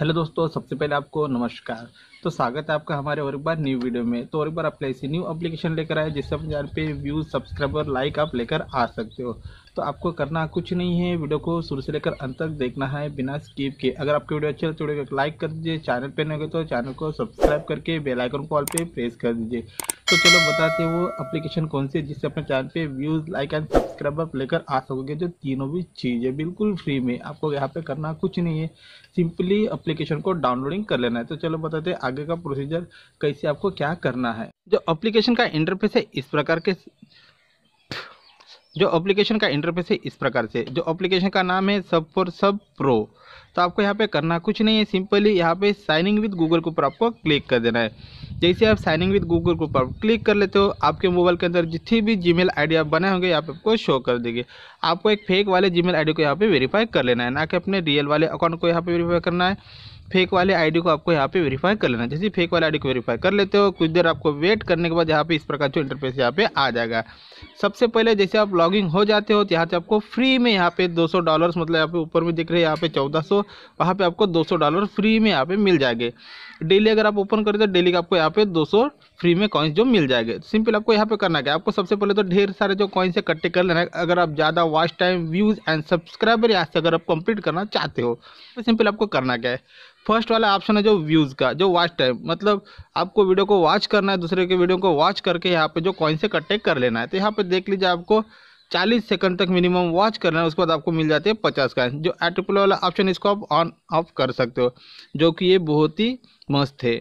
hello दोस्तों सबसे पहले आपको नमस्कार तो स्वागत है आपका हमारे और एक बार न्यू वीडियो में तो और एक बार आप ऐसी न्यू एप्लीकेशन लेकर आए जिससे अपने यहाँ पे व्यूज सब्सक्राइबर लाइक आप लेकर आ सकते हो तो आपको करना कुछ नहीं है वीडियो को शुरू से लेकर अंत तक देखना है बिना स्किप के अगर आपके वीडियो अच्छा लगे तो वीडियो को लाइक कर दीजिए चैनल पर नहीं हो तो चैनल को सब्सक्राइब करके बेलाइकन कॉल पर प्रेस कर दीजिए तो चलो बताते हैं वो एप्लीकेशन कौन सी है जिससे अपने चैनल पे व्यूज़ लाइक एंड सब्सक्राइब आप लेकर आ सकोगे जो तीनों भी चीज़ें बिल्कुल फ्री में आपको यहाँ पे करना कुछ नहीं है सिंपली एप्लीकेशन को डाउनलोडिंग कर लेना है तो चलो बताते हैं आगे का प्रोसीजर कैसे आपको क्या करना है जो एप्लीकेशन का इंटरफेस है इस प्रकार के जो एप्लीकेशन का इंटरफेस है इस प्रकार से जो एप्लीकेशन का नाम है सब फॉर सब प्रो तो आपको यहाँ पे करना कुछ नहीं है सिंपली यहाँ पे साइनिंग विद गूगल के ऊपर आपको क्लिक कर देना है जैसे आप साइनिंग विद गूगल के ऊपर क्लिक कर लेते हो आपके मोबाइल के अंदर जितनी भी आई डी आप बनाए होंगे यहाँ पे आपको शो कर देंगे आपको एक फेक वाले आई डी को यहाँ पे वेरीफाई कर लेना है ना कि अपने रियल वाले अकाउंट को यहाँ पर वेरीफाई करना है फेक वाले आईडी को आपको यहाँ पे वेरीफाई कर लेना जैसे फेक वाले आईडी को वेरीफाई कर लेते हो कुछ देर आपको वेट करने के बाद यहाँ पे इस प्रकार जो इंटरफेस यहाँ पे आ जाएगा सबसे पहले जैसे आप लॉगिंग हो जाते हो तो यहाँ से आपको फ्री में यहाँ पे दो डॉलर मतलब यहाँ पे ऊपर में दिख रहे हैं यहाँ पे चौदह सौ वहाँ पे आपको दो डॉलर फ्री में यहाँ पे मिल जाएंगे डेली अगर आप ओपन करें तो डेली का आपको यहाँ पे दो फ्री में कॉइन्स जो मिल जाएंगे सिंपल आपको यहाँ पे करना क्या है आपको सबसे पहले तो ढेर सारे जो कॉइन्स है इकट्ठे कर लेना है अगर आप ज़्यादा watch time views and subscriber यहाँ से अगर आप कंप्लीट करना चाहते हो तो सिंपल आपको करना क्या है फर्स्ट वाला ऑप्शन है जो व्यूज़ का जो वॉच टाइम मतलब आपको वीडियो को वॉच करना है दूसरे के वीडियो को वॉच करके यहाँ पर जो कॉइन से इकट्ठे कर लेना है तो यहाँ पर देख लीजिए आपको चालीस सेकंड तक मिनिमम वॉच करना है उसके बाद आपको मिल जाते हैं पचास का जो एट्रिपल वाला ऑप्शन इसको आप ऑन ऑफ कर सकते हो जो कि ये बहुत ही मस्त है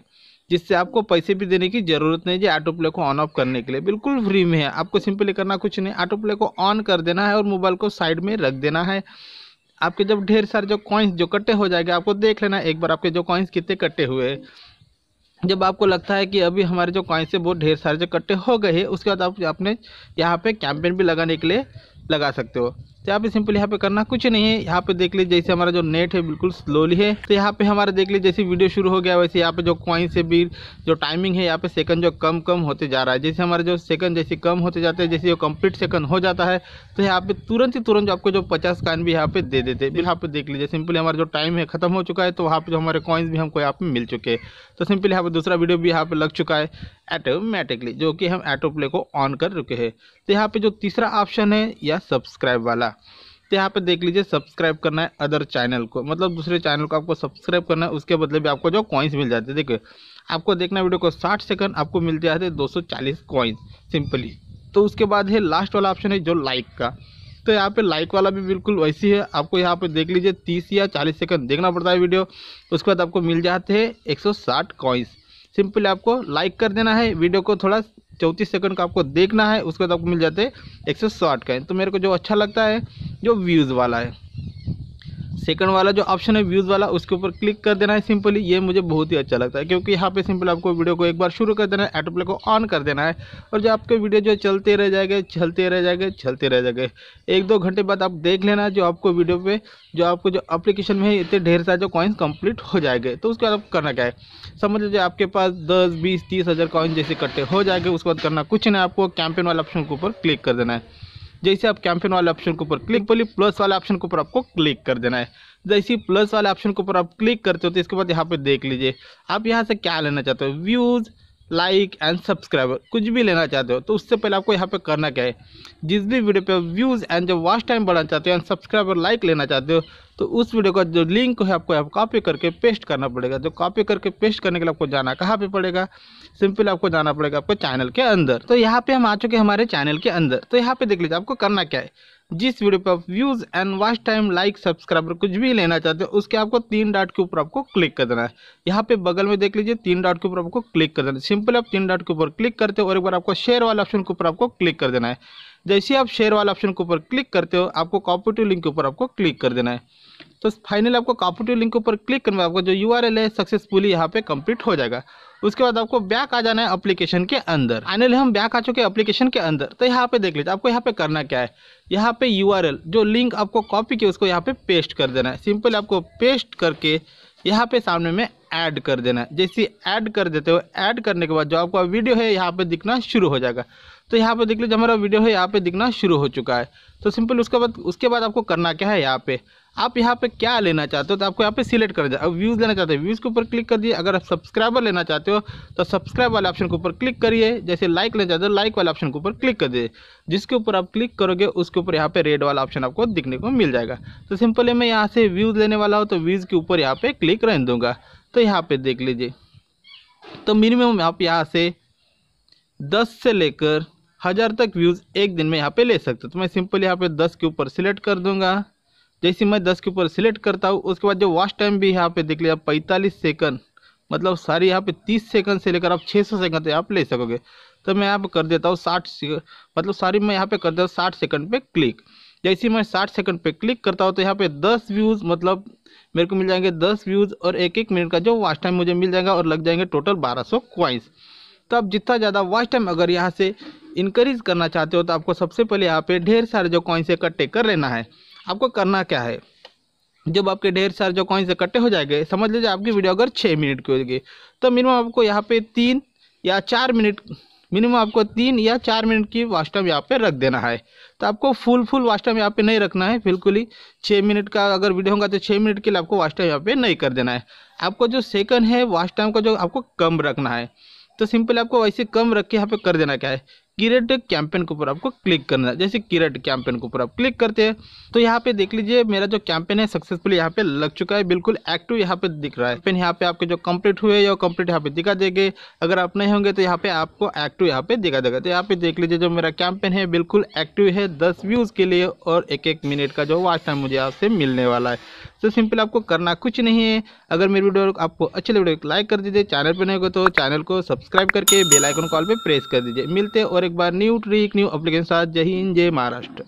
जिससे आपको पैसे भी देने की ज़रूरत नहीं है ऑटो प्ले को ऑन ऑफ करने के लिए बिल्कुल फ्री में है आपको सिंपली करना कुछ नहीं ऑटो प्ले को ऑन कर देना है और मोबाइल को साइड में रख देना है आपके जब ढेर सारे जो कॉइन्स जो कट्टे हो जाएंगे आपको देख लेना एक बार आपके जो कॉइन्स कितने कट्टे हुए जब आपको लगता है कि अभी हमारे जो कॉइन्स से बहुत ढेर सारे जो कट्टे हो गए हैं उसके बाद आप अपने यहाँ पे कैंपेन भी लगाने के लिए लगा सकते हो तो यहाँ पे सिंपल यहाँ पे करना कुछ नहीं है यहाँ पे देख लीजिए जैसे हमारा जो नेट है बिल्कुल स्लोली है तो यहाँ पे हमारा देख लीजिए जैसे वीडियो शुरू हो गया वैसे यहाँ पे जो कॉइन से भी जो टाइमिंग है यहाँ पे सेकंड जो कम कम होते जा रहा है जैसे हमारे जो सेकंड जैसे कम होते जाते हैं जैसे जो कम्प्लीट सेकंड हो जाता है तो यहाँ पे तुरंत ही तुरंत आपको जो पचास कॉइन भी यहाँ पे दे देते हैं यहाँ पे देख लीजिए सिंपली हमारा जो टाइम है खत्म हो चुका है तो वहाँ पे जो हमारे कॉइन्स भी हमको यहाँ पे मिल चुके हैं तो सिंपली यहाँ पे दूसरा वीडियो भी यहाँ पे लग चुका है ऑटोमेटिकली जो कि हम ऑटो प्ले को ऑन कर चुके हैं तो यहाँ पे जो तीसरा ऑप्शन है या सब्सक्राइब वाला तो यहाँ पे देख लीजिए सब्सक्राइब करना है अदर चैनल को मतलब दूसरे चैनल को आपको सब्सक्राइब करना है उसके बदले भी आपको जो कॉइन्स मिल जाते हैं देखिए आपको देखना वीडियो को 60 सेकंड आपको मिल जाते हैं चालीस कॉइन्स सिंपली तो उसके बाद है लास्ट वाला ऑप्शन है जो लाइक का तो यहाँ पे लाइक वाला भी बिल्कुल वैसी है आपको यहाँ पे देख लीजिए तीस या चालीस सेकंड देखना पड़ता है वीडियो उसके बाद आपको मिल जाते हैं एक साठ कॉइन्स सिंपली आपको लाइक कर देना है वीडियो को थोड़ा चौंतीस सेकंड का आपको देखना है उसके बाद आपको मिल जाते हैं एक सौ साठ का है तो मेरे को जो अच्छा लगता है जो व्यूज़ वाला है सेकंड वाला जो ऑप्शन है व्यूज़ वाला उसके ऊपर क्लिक कर देना है सिंपली ये मुझे बहुत ही अच्छा लगता है क्योंकि यहाँ पे सिंपल आपको वीडियो को एक बार शुरू कर देना है एटोप्ले को ऑन कर देना है और जो आपके वीडियो जो चलते रह जाएंगे चलते रह जाएंगे चलते रह जाएंगे एक दो घंटे बाद आप देख लेना जो आपको वीडियो पर जो आपको जो अप्लीकेशन में इतने ढेर सारे जो कॉइन्स कंप्लीट हो जाएंगे तो उसके बाद आप करना क्या है समझ लीजिए आपके पास दस बीस तीस हज़ार कॉइन जैसे इकट्ठे हो जाएंगे उसके बाद करना कुछ नहीं आपको कैंपेन वाले ऑप्शन के ऊपर क्लिक कर देना है जैसे आप कैंपेन वाले ऑप्शन के ऊपर क्लिक बोली प्लस वाले ऑप्शन के ऊपर आपको क्लिक कर देना है जैसे प्लस वाले ऑप्शन के ऊपर आप क्लिक करते हो तो इसके बाद यहाँ पे देख लीजिए आप यहाँ से क्या लेना चाहते हो व्यूज़ लाइक एंड सब्सक्राइबर कुछ भी लेना चाहते हो तो उससे पहले आपको यहाँ पे करना क्या है जिस भी वीडियो पे व्यूज़ एंड जब वास्ट टाइम बढ़ाना चाहते हो एंड सब्सक्राइबर लाइक लेना चाहते हो तो उस वीडियो का जो लिंक है आपको यहाँ कॉपी करके पेस्ट करना पड़ेगा जो कॉपी करके पेस्ट करने के लिए आपको जाना कहाँ पे पड़ेगा सिंपल आपको जाना पड़ेगा आपको चैनल के अंदर तो यहाँ पे हम आ चुके हैं हमारे चैनल के अंदर तो यहाँ पे देख लीजिए आपको करना क्या है जिस वीडियो पर आप views and watch time like subscriber कुछ भी लेना चाहते हो उसके आपको तीन डॉट के ऊपर आपको क्लिक कर देना है यहाँ पे बगल में देख लीजिए तीन डॉट के ऊपर आपको क्लिक कर देना है सिंपल आप तीन डॉट के ऊपर क्लिक करते हो और एक बार आपको शेयर वाले ऑप्शन के ऊपर आपको क्लिक कर देना है जैसे आप शेयर वाले ऑप्शन के ऊपर क्लिक करते हो आपको कॉपी टू लिंक के ऊपर आपको क्लिक कर देना है तो फाइनल आपको कॉपी टू लिंक के ऊपर क्लिक करना है आपका जो यू है सक्सेसफुली यहाँ पे कंप्लीट हो जाएगा उसके बाद आपको बैक आ जाना है अप्लीकेशन के अंदर फाइनली हम बैक आ चुके हैं अप्लीकेशन के अंदर तो यहाँ पे देख लीजिए आपको यहाँ पे करना क्या है यहाँ पे यू जो लिंक आपको कॉपी की उसको यहाँ पे पेस्ट कर देना है सिंपल आपको पेस्ट करके यहाँ पे सामने में ऐड कर देना है जैसे ऐड कर देते हो ऐड करने के बाद जो आपका वीडियो है यहाँ पे दिखना शुरू हो जाएगा तो यहाँ पे देख लीजिए हमारा वीडियो है यहाँ पे दिखना शुरू हो चुका है तो सिंपल उसके बाद उसके बाद आपको करना क्या है यहाँ पे आप यहाँ पे क्या लेना चाहते हो तो आपको यहाँ पे सिलेक्ट कर दिया अब व्यूज़ लेना चाहते हो व्यूज़ के ऊपर क्लिक कर दिए अगर आप सब्सक्राइबर लेना चाहते हो तो सब्सक्राइब वाले ऑप्शन के ऊपर क्लिक करिए जैसे लाइक लेना चाहते हो लाइक वाले ऑप्शन के ऊपर क्लिक कर दिए जिसके ऊपर आप क्लिक करोगे उसके ऊपर यहाँ पे रेड वाला ऑप्शन आपको दिखने को मिल जाएगा तो सिंपली मैं यहाँ से व्यूज़ लेने वाला हूँ तो व्यूज़ के ऊपर यहाँ पे क्लिक रहने दूँगा तो यहाँ पे देख लीजिए तो मिनिमम आप यहाँ से दस से लेकर हज़ार तक व्यूज़ एक दिन में यहाँ पे ले सकते हो तो मैं सिंपल यहाँ पे दस के ऊपर सिलेक्ट कर दूंगा जैसे मैं दस के ऊपर सिलेक्ट करता हूँ उसके बाद जो वॉच टाइम भी यहाँ पे देख लिया पैंतालीस सेकंड मतलब सारी यहाँ पे तीस सेकंड से लेकर आप छः सौ सेकंड यहाँ आप ले सकोगे तो मैं यहाँ पे कर देता हूँ साठ मतलब सारी मैं यहाँ पे कर देता हूँ साठ सेकंड पे क्लिक जैसे मैं साठ सेकंड पे क्लिक करता हूँ तो यहाँ पे दस व्यूज़ मतलब मेरे को मिल जाएंगे दस व्यूज़ और एक एक मिनट का जो वॉच टाइम मुझे मिल जाएगा और लग जाएंगे टोटल बारह सौ क्वाइंस तो आप जितना ज़्यादा वॉच टाइम अगर यहाँ से इंक्रीज करना चाहते हो तो आपको सबसे पहले यहाँ पे ढेर सारे जो कॉइन्स इकट्ठे कर लेना है आपको करना क्या है जब आपके ढेर सारे जो कॉइन्स इकट्ठे हो जाएंगे समझ लीजिए आपकी वीडियो अगर छः मिनट की होगी तो मिनिमम आपको यहाँ पे तीन या चार मिनट मिनिमम आपको तीन या चार मिनट की वास्टम यहाँ पे रख देना है तो आपको फुल फुल वास्टम यहाँ पे नहीं रखना है बिल्कुल ही छः मिनट का अगर वीडियो होगा तो छः मिनट के लिए आपको वास्टम यहाँ पे नहीं कर देना है आपको जो सेकंड है वास्टम का जो आपको कम रखना है तो सिंपल आपको वैसे कम रख के यहाँ पे कर देना क्या है किरेट कैंपेन के ऊपर आपको क्लिक करना है जैसे किरेट कैंपेन के ऊपर आप क्लिक करते हैं तो यहाँ पे देख लीजिए मेरा जो कैंपेन है सक्सेसफुली यहाँ पे लग चुका है बिल्कुल एक्टिव यहाँ पे दिख रहा है कैंपेन यहाँ पे आपके जो कंप्लीट हुए या कंप्लीट यहाँ पे दिखा देंगे अगर आप नहीं होंगे तो यहाँ पे आपको एक्टिव यहाँ पे दिखा देगा तो यहाँ पे देख लीजिए जो मेरा कैंपेन है बिल्कुल एक्टिव है दस व्यूज़ के लिए और एक एक मिनट का जो वाच टाइम मुझे आपसे मिलने वाला है तो सिंपल आपको करना कुछ नहीं है अगर मेरी वीडियो आपको अच्छी लगे तो लाइक कर दीजिए चैनल पर नहीं हो तो चैनल को सब्सक्राइब करके बेलाइकन कॉल पर प्रेस कर दीजिए मिलते और और एक बार न्यू ट्रिक न्यू अप्लीकेशन साथ जय हिंद जय महाराष्ट्र